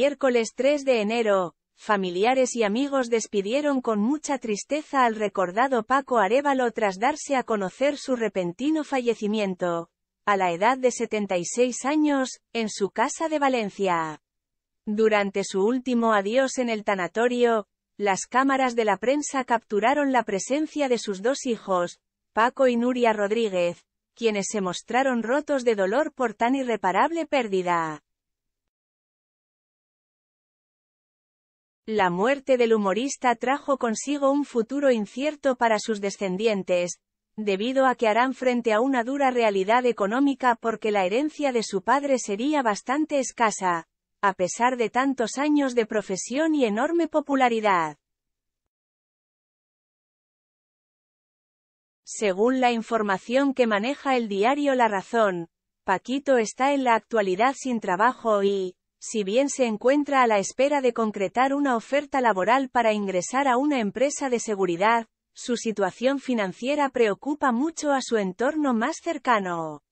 miércoles 3 de enero, familiares y amigos despidieron con mucha tristeza al recordado Paco Arevalo tras darse a conocer su repentino fallecimiento, a la edad de 76 años, en su casa de Valencia. Durante su último adiós en el tanatorio, las cámaras de la prensa capturaron la presencia de sus dos hijos, Paco y Nuria Rodríguez, quienes se mostraron rotos de dolor por tan irreparable pérdida. La muerte del humorista trajo consigo un futuro incierto para sus descendientes, debido a que harán frente a una dura realidad económica porque la herencia de su padre sería bastante escasa, a pesar de tantos años de profesión y enorme popularidad. Según la información que maneja el diario La Razón, Paquito está en la actualidad sin trabajo y, si bien se encuentra a la espera de concretar una oferta laboral para ingresar a una empresa de seguridad, su situación financiera preocupa mucho a su entorno más cercano.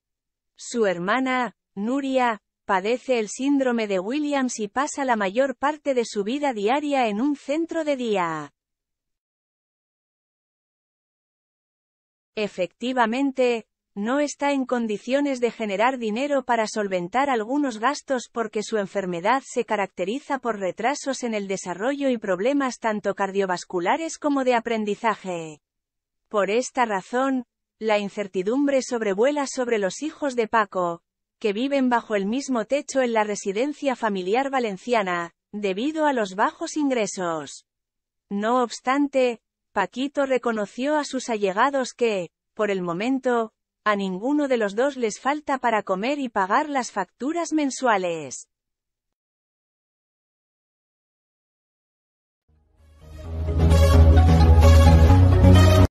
Su hermana, Nuria, padece el síndrome de Williams y pasa la mayor parte de su vida diaria en un centro de día. Efectivamente, no está en condiciones de generar dinero para solventar algunos gastos porque su enfermedad se caracteriza por retrasos en el desarrollo y problemas tanto cardiovasculares como de aprendizaje. Por esta razón, la incertidumbre sobrevuela sobre los hijos de Paco, que viven bajo el mismo techo en la residencia familiar valenciana, debido a los bajos ingresos. No obstante, Paquito reconoció a sus allegados que, por el momento, a ninguno de los dos les falta para comer y pagar las facturas mensuales.